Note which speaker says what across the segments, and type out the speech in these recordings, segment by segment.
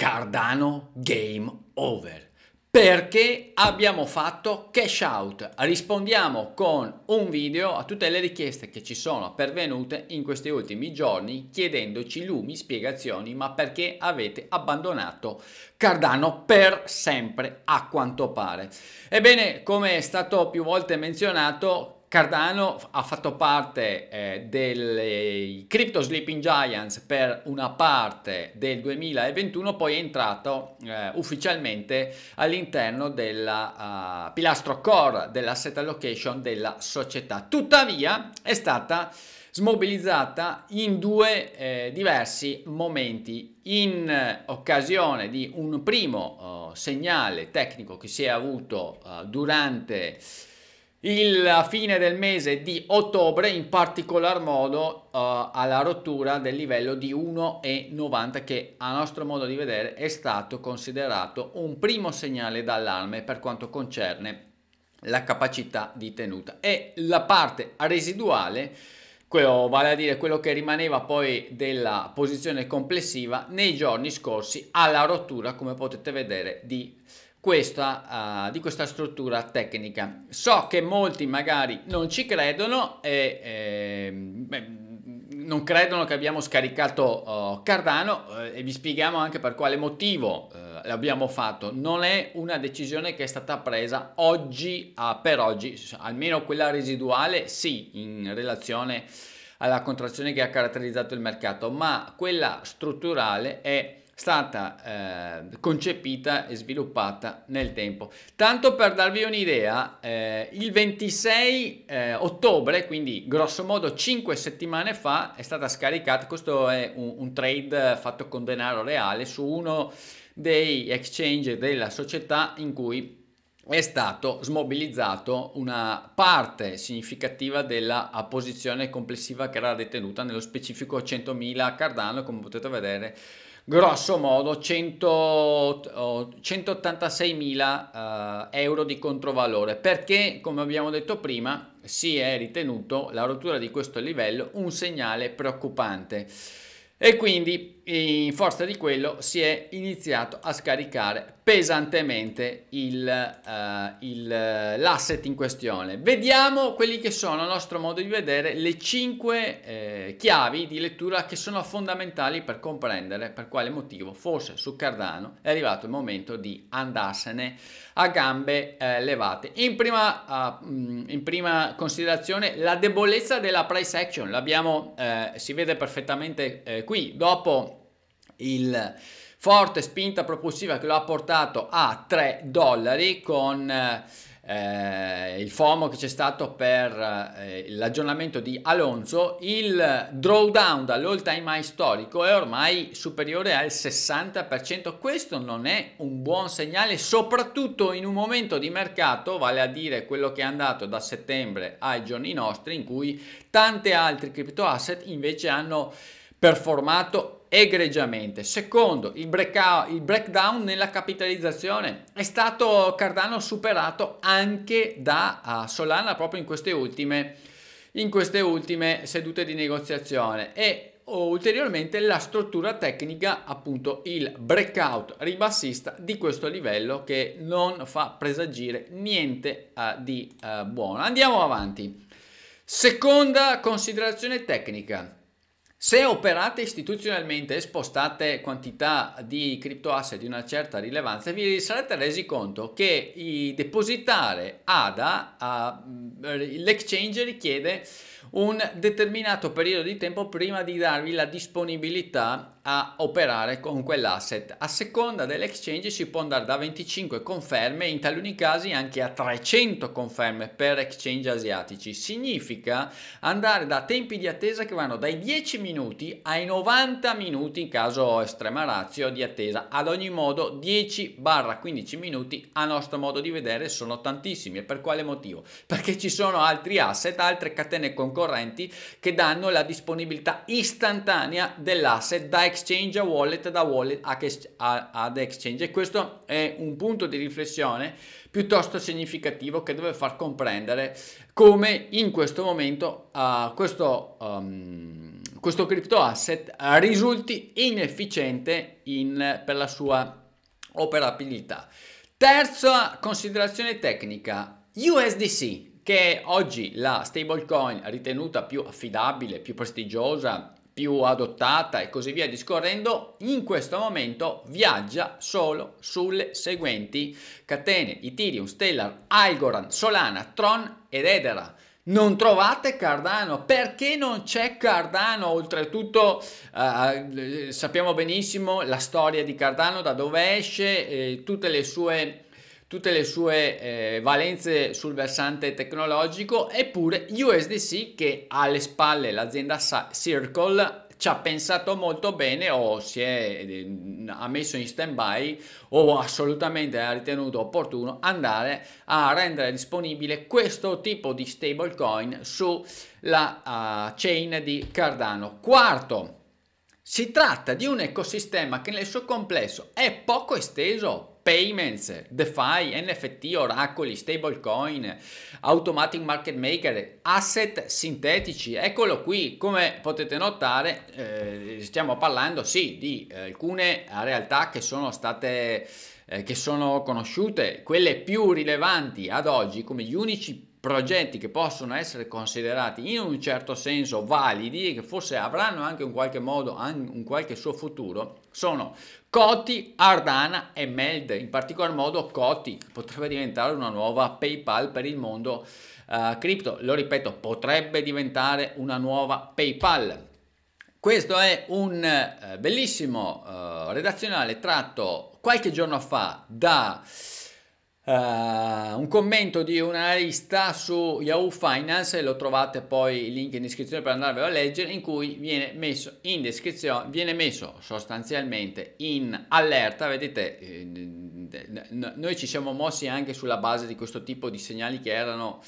Speaker 1: Cardano Game Over. Perché abbiamo fatto cash out? Rispondiamo con un video a tutte le richieste che ci sono pervenute in questi ultimi giorni chiedendoci lumi, spiegazioni, ma perché avete abbandonato Cardano per sempre a quanto pare. Ebbene, come è stato più volte menzionato, Cardano ha fatto parte eh, dei Crypto Sleeping Giants per una parte del 2021, poi è entrato eh, ufficialmente all'interno del uh, eh, pilastro core dell'asset allocation della società. Tuttavia è stata smobilizzata in due eh, diversi momenti in occasione di un primo uh, segnale tecnico che si è avuto uh, durante il fine del mese di ottobre, in particolar modo uh, alla rottura del livello di 1,90 che a nostro modo di vedere è stato considerato un primo segnale d'allarme per quanto concerne la capacità di tenuta e la parte residuale quello vale a dire quello che rimaneva poi della posizione complessiva nei giorni scorsi alla rottura come potete vedere di questa, uh, di questa struttura tecnica so che molti magari non ci credono e eh, beh, non credono che abbiamo scaricato uh, Cardano uh, e vi spieghiamo anche per quale motivo uh, l'abbiamo fatto. Non è una decisione che è stata presa oggi per oggi, almeno quella residuale sì in relazione alla contrazione che ha caratterizzato il mercato, ma quella strutturale è stata eh, concepita e sviluppata nel tempo. Tanto per darvi un'idea, eh, il 26 eh, ottobre, quindi grosso modo 5 settimane fa, è stata scaricata, questo è un, un trade fatto con denaro reale su uno dei exchange della società in cui è stato smobilizzato una parte significativa della posizione complessiva che era detenuta, nello specifico 100.000 Cardano, come potete vedere grosso modo 186.000 uh, eh, euro di controvalore perché come abbiamo detto prima si è ritenuto la rottura di questo livello un segnale preoccupante e quindi in forza di quello si è iniziato a scaricare pesantemente eh, eh, l'asset uh, in questione. Vediamo quelli che sono, a nostro modo di vedere, le 5 eh, chiavi di lettura che sono fondamentali per comprendere per quale motivo forse su Cardano è arrivato il momento di andarsene a gambe eh, levate. In prima, uh, in prima, considerazione la debolezza della price action, l'abbiamo, eh, si vede perfettamente eh, qui, dopo il forte spinta propulsiva che lo ha portato a 3 dollari con eh, il FOMO che c'è stato per eh, l'aggiornamento di Alonso, il drawdown dall'all time high storico è ormai superiore al 60%. Questo non è un buon segnale, soprattutto in un momento di mercato, vale a dire quello che è andato da settembre ai giorni nostri, in cui tante altre crypto asset invece hanno performato egregiamente. Secondo, il, breakout, il breakdown nella capitalizzazione è stato Cardano superato anche da Solana proprio in queste ultime, in queste ultime sedute di negoziazione e ulteriormente la struttura tecnica, appunto il breakout ribassista di questo livello che non fa presagire niente uh, di uh, buono. Andiamo avanti. Seconda considerazione tecnica. Se operate istituzionalmente e spostate quantità di criptoasset di una certa rilevanza, vi sarete resi conto che depositare ADA, mm, l'exchange richiede un determinato periodo di tempo prima di darvi la disponibilità a operare con quell'asset. A seconda dell'exchange si può andare da 25 conferme, in taluni casi anche a 300 conferme per exchange asiatici. Significa andare da tempi di attesa che vanno dai 10 minuti ai 90 minuti in caso estrema razio di attesa. Ad ogni modo 10-15 minuti a nostro modo di vedere sono tantissimi. E per quale motivo? Perché ci sono altri asset, altre catene concorrenti che danno la disponibilità istantanea dell'asset da exchange a wallet, da wallet ad exchange. E questo è un punto di riflessione piuttosto significativo che deve far comprendere come in questo momento uh, questo, um, questo crypto asset eh, risulti inefficiente in, per la sua operabilità. Terza considerazione tecnica, USDC, che è oggi la stablecoin ritenuta più affidabile, più prestigiosa più adottata e così via discorrendo, in questo momento viaggia solo sulle seguenti catene Ethereum, Stellar, Algorand, Solana, Tron ed Edera. Non trovate Cardano? Perché non c'è Cardano? Oltretutto eh, eh, sappiamo benissimo la storia di Cardano, da dove esce, eh, tutte le sue tutte le sue eh, valenze sul versante tecnologico, eppure USDC che ha alle spalle l'azienda Circle ci ha pensato molto bene o si è ehm, ha messo in stand by o assolutamente ha ritenuto opportuno andare a rendere disponibile questo tipo di stablecoin sulla uh, chain di Cardano. Quarto, si tratta di un ecosistema che nel suo complesso è poco esteso, payments, DeFi, NFT, oracoli, stablecoin, automatic market maker, asset sintetici. Eccolo qui, come potete notare eh, stiamo parlando sì di alcune realtà che sono state eh, che sono conosciute, quelle più rilevanti ad oggi come gli unici progetti che possono essere considerati in un certo senso validi e che forse avranno anche in qualche modo un qualche suo futuro sono Coti, Ardana e Meld, in particolar modo Coti potrebbe diventare una nuova PayPal per il mondo uh, cripto, lo ripeto, potrebbe diventare una nuova PayPal. Questo è un uh, bellissimo uh, redazionale tratto qualche giorno fa da Uh, un commento di un analista su Yahoo Finance, lo trovate poi il link in descrizione per andarvelo a leggere, in cui viene messo in descrizione, viene messo sostanzialmente in allerta, vedete, eh, noi ci siamo mossi anche sulla base di questo tipo di segnali che erano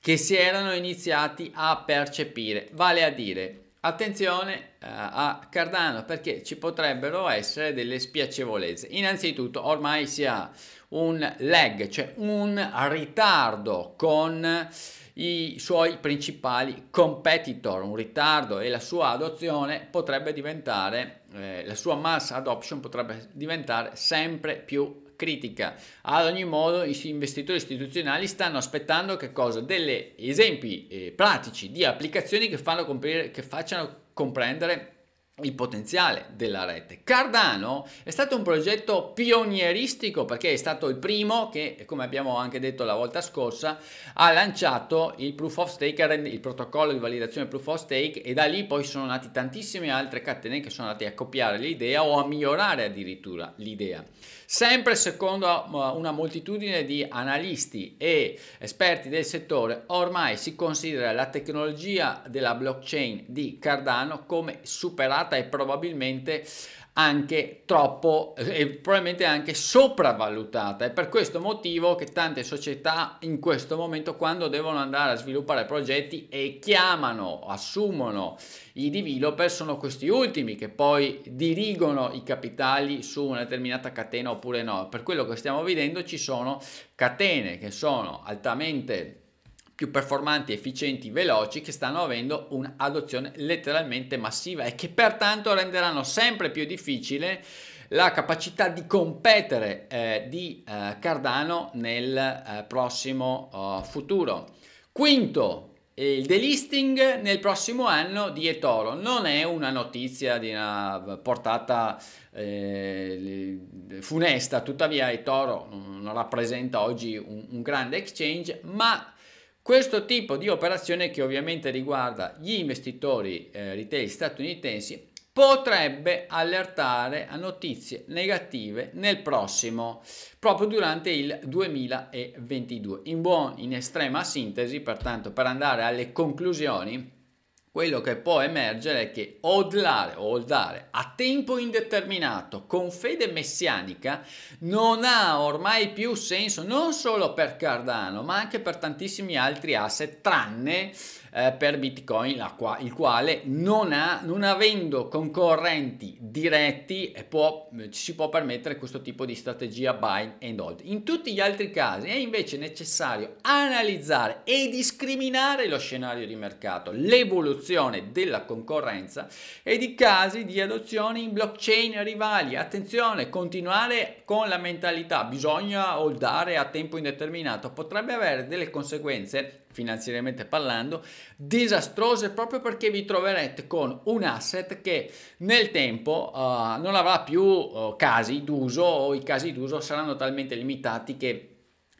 Speaker 1: che si erano iniziati a percepire, vale a dire Attenzione eh, a Cardano perché ci potrebbero essere delle spiacevolezze. Innanzitutto ormai si ha un lag, cioè un ritardo con i suoi principali competitor, un ritardo e la sua adozione potrebbe diventare, eh, la sua mass adoption potrebbe diventare sempre più critica. Ad ogni modo gli investitori istituzionali stanno aspettando che cosa? Delle esempi eh, pratici di applicazioni che, comprire, che facciano comprendere il potenziale della rete. Cardano è stato un progetto pionieristico perché è stato il primo che, come abbiamo anche detto la volta scorsa, ha lanciato il proof of stake, il protocollo di validazione proof of stake e da lì poi sono nati tantissime altre catene che sono andate a copiare l'idea o a migliorare addirittura l'idea. Sempre secondo eh, una moltitudine di analisti e esperti del settore, ormai si considera la tecnologia della blockchain di Cardano come superata e probabilmente anche troppo eh, e probabilmente anche sopravvalutata. È per questo motivo che tante società in questo momento quando devono andare a sviluppare progetti e chiamano, assumono i developer sono questi ultimi che poi dirigono i capitali su una determinata catena oppure no. Per quello che stiamo vedendo ci sono catene che sono altamente più performanti, efficienti, veloci che stanno avendo un'adozione letteralmente massiva e che pertanto renderanno sempre più difficile la capacità di competere eh, di eh, Cardano nel eh, prossimo oh, futuro. Quinto il delisting nel prossimo anno di eToro non è una notizia di una portata eh, funesta, tuttavia eToro non rappresenta oggi un, un grande exchange, ma questo tipo di operazione che ovviamente riguarda gli investitori eh, retail statunitensi potrebbe allertare a notizie negative nel prossimo, proprio durante il 2022. In, buon, in estrema sintesi, pertanto, per andare alle conclusioni, quello che può emergere è che odlare o oldare a tempo indeterminato con fede messianica non ha ormai più senso non solo per Cardano ma anche per tantissimi altri asset tranne eh, per Bitcoin, qua, il quale non, ha, non avendo concorrenti diretti eh, può, eh, si può permettere questo tipo di strategia buy and hold. In tutti gli altri casi è invece necessario analizzare e discriminare lo scenario di mercato, l'evoluzione della concorrenza e di casi di adozione in blockchain rivali. Attenzione, continuare con la mentalità bisogna holdare a tempo indeterminato potrebbe avere delle conseguenze finanziariamente parlando, disastrose proprio perché vi troverete con un asset che nel tempo uh, non avrà più uh, casi d'uso o i casi d'uso saranno talmente limitati che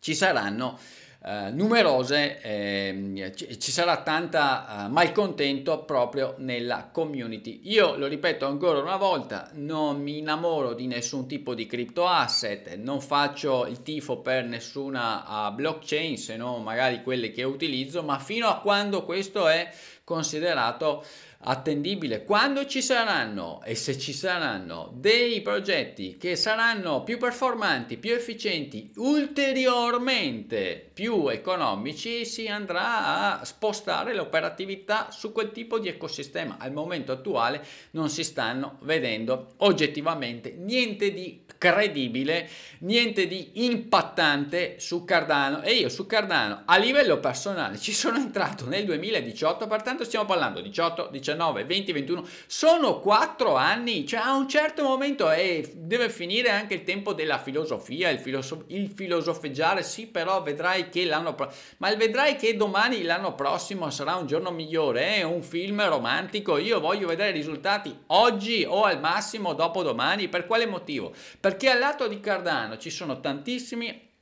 Speaker 1: ci saranno eh, numerose, eh, ci sarà tanta eh, malcontento proprio nella community. Io lo ripeto ancora una volta, non mi innamoro di nessun tipo di crypto asset, non faccio il tifo per nessuna uh, blockchain se non magari quelle che utilizzo, ma fino a quando questo è considerato attendibile quando ci saranno e se ci saranno dei progetti che saranno più performanti, più efficienti, ulteriormente più economici, si andrà a spostare l'operatività su quel tipo di ecosistema. Al momento attuale non si stanno vedendo oggettivamente niente di credibile, niente di impattante su Cardano e io su Cardano a livello personale ci sono entrato nel 2018, pertanto stiamo parlando 18, 19, 20, 21, sono 4 anni, cioè a un certo momento eh, deve finire anche il tempo della filosofia, il, filosof- il filosofeggiare, sì però vedrai che l'anno prossimo, ma vedrai che domani l'anno prossimo sarà un giorno migliore, è eh? un film romantico, io voglio vedere i risultati oggi o al massimo dopodomani, per quale motivo? perché al lato di Cardano ci sono tantissimi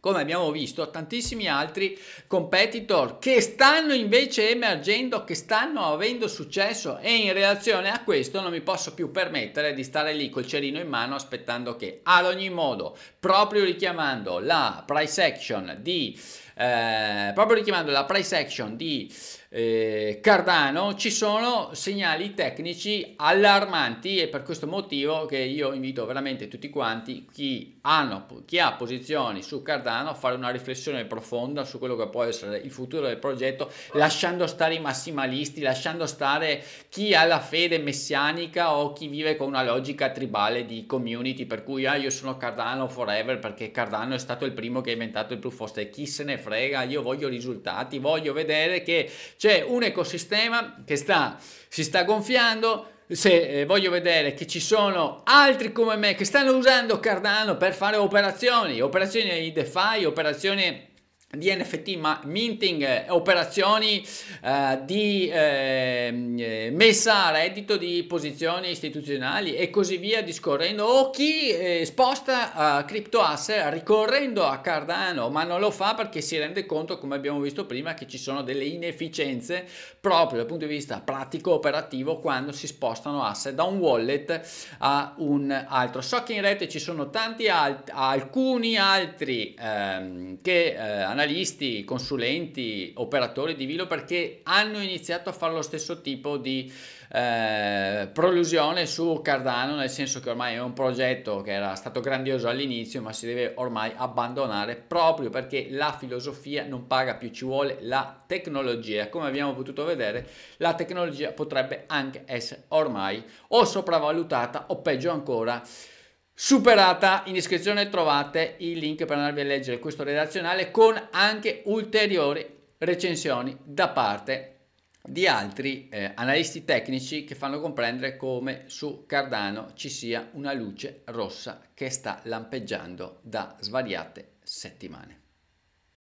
Speaker 1: come abbiamo visto, tantissimi altri competitor che stanno invece emergendo, che stanno avendo successo e in relazione a questo non mi posso più permettere di stare lì col cerino in mano aspettando che ad ogni modo, proprio richiamando la price action di eh, proprio richiamando la price action di eh, Cardano ci sono segnali tecnici allarmanti e per questo motivo che io invito veramente tutti quanti chi, hanno, chi ha posizioni su Cardano a fare una riflessione profonda su quello che può essere il futuro del progetto lasciando stare i massimalisti, lasciando stare chi ha la fede messianica o chi vive con una logica tribale di community per cui ah, io sono Cardano forever perché Cardano è stato il primo che ha inventato il proof of stake, chi se ne frega, io voglio risultati, voglio vedere che c'è un ecosistema che sta, si sta gonfiando, se eh, voglio vedere che ci sono altri come me che stanno usando Cardano per fare operazioni, operazioni di DeFi, operazioni di NFT, ma minting, eh, operazioni eh, di ehm, eh, messa a reddito di posizioni istituzionali e così via discorrendo, o chi eh, sposta eh, crypto asset ricorrendo a Cardano, ma non lo fa perché si rende conto, come abbiamo visto prima, che ci sono delle inefficienze proprio dal punto di vista pratico operativo quando si spostano asset da un wallet a un altro. So che in rete ci sono tanti alt- alcuni altri ehm, che eh, analisti, consulenti, operatori di vilo perché hanno iniziato a fare lo stesso tipo di eh, prolusione su Cardano, nel senso che ormai è un progetto che era stato grandioso all'inizio ma si deve ormai abbandonare proprio perché la filosofia non paga più, ci vuole la tecnologia. Come abbiamo potuto vedere la tecnologia potrebbe anche essere ormai o sopravvalutata o peggio ancora Superata in descrizione trovate il link per andarvi a leggere questo redazionale con anche ulteriori recensioni da parte di altri eh, analisti tecnici che fanno comprendere come su Cardano ci sia una luce rossa che sta lampeggiando da svariate settimane.